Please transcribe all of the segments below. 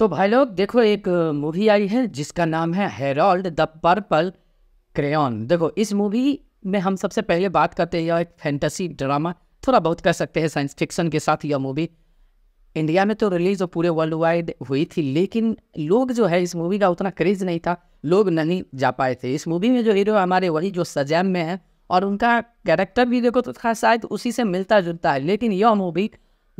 तो भाई लोग देखो एक मूवी आई है जिसका नाम है हेरोल्ड द पर्पल क्रेन देखो इस मूवी में हम सबसे पहले बात करते हैं यह एक फैंटेसी ड्रामा थोड़ा बहुत कह सकते हैं साइंस फिक्शन के साथ यह मूवी इंडिया में तो रिलीज और तो पूरे वर्ल्ड वाइड हुई थी लेकिन लोग जो है इस मूवी का उतना क्रेज नहीं था लोग नहीं जा पाए थे इस मूवी में जो हीरो हमारे वही जो सजैम में है और उनका कैरेक्टर भी देखो तो था शायद उसी से मिलता जुलता है लेकिन यह मूवी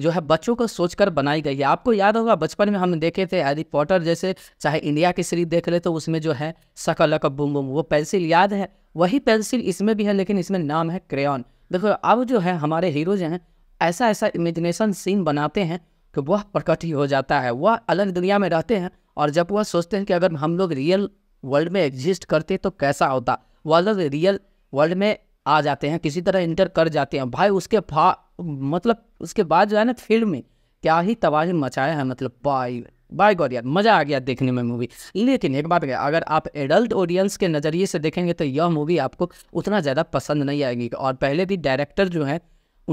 जो है बच्चों को सोचकर बनाई गई है आपको याद होगा बचपन में हम देखे थे हैरी पॉटर जैसे चाहे इंडिया की सीरीज देख ले तो उसमें जो है सकलक बुम बुम वो पेंसिल याद है वही पेंसिल इसमें भी है लेकिन इसमें नाम है क्रेन देखो अब जो है हमारे हीरो जो हैं ऐसा ऐसा इमेजिनेशन सीन बनाते हैं कि वह प्रकट ही हो जाता है वह अलग दुनिया में रहते हैं और जब वह सोचते हैं कि अगर हम लोग रियल वर्ल्ड में एग्जिस्ट करते तो कैसा होता वह अलग रियल वर्ल्ड में आ जाते हैं किसी तरह इंटर कर जाते हैं भाई उसके फा मतलब उसके बाद जो है ना फील्ड में क्या ही तबाही मचाया है मतलब बाई बाय गॉड यार मज़ा आ गया देखने में मूवी लेकिन एक बात क्या अगर आप एडल्ट ऑडियंस के नज़रिए से देखेंगे तो यह मूवी आपको उतना ज़्यादा पसंद नहीं आएगी और पहले भी डायरेक्टर जो है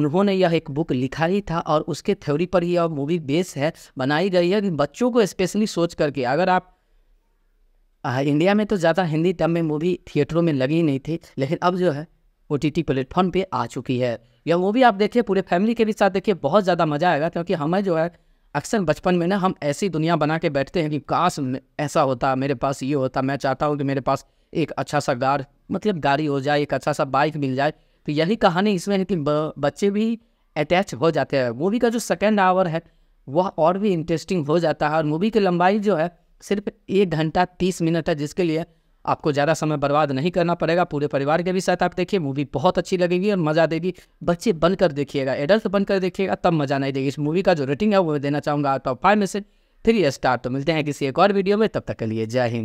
उन्होंने यह एक बुक लिखा ही था और उसके थ्योरी पर ही यह मूवी बेस है बनाई गई है बच्चों को स्पेशली सोच करके अगर आप आ, इंडिया में तो ज़्यादा हिंदी तब में मूवी थिएटरों में लगी नहीं थी लेकिन अब जो है ओ टी टी प्लेटफॉर्म पर आ चुकी है यह मूवी आप देखिए पूरे फैमिली के भी साथ देखिए बहुत ज़्यादा मज़ा आएगा क्योंकि हमें जो है अक्सर बचपन में ना हम ऐसी दुनिया बना के बैठते हैं कि काश ऐसा होता मेरे पास ये होता मैं चाहता हूँ कि मेरे पास एक अच्छा सा गार मतलब गाड़ी हो जाए एक अच्छा सा बाइक मिल जाए तो यही कहानी इसमें है कि बच्चे भी अटैच हो जाते हैं मूवी का जो सेकेंड आवर है वह और भी इंटरेस्टिंग हो जाता है और मूवी की लंबाई जो है सिर्फ एक घंटा तीस मिनट है जिसके लिए आपको ज़्यादा समय बर्बाद नहीं करना पड़ेगा पूरे परिवार के भी साथ आप देखिए मूवी बहुत अच्छी लगेगी और मज़ा देगी बच्चे बनकर देखिएगा एडल्ट बनकर देखिएगा तब मज़ा नहीं देगी इस मूवी का जो रेटिंग है वो देना चाहूँगा आउट ऑफ फाइव में से थ्री स्टार तो मिलते हैं किसी एक और वीडियो में तब तक के लिए जय हिंद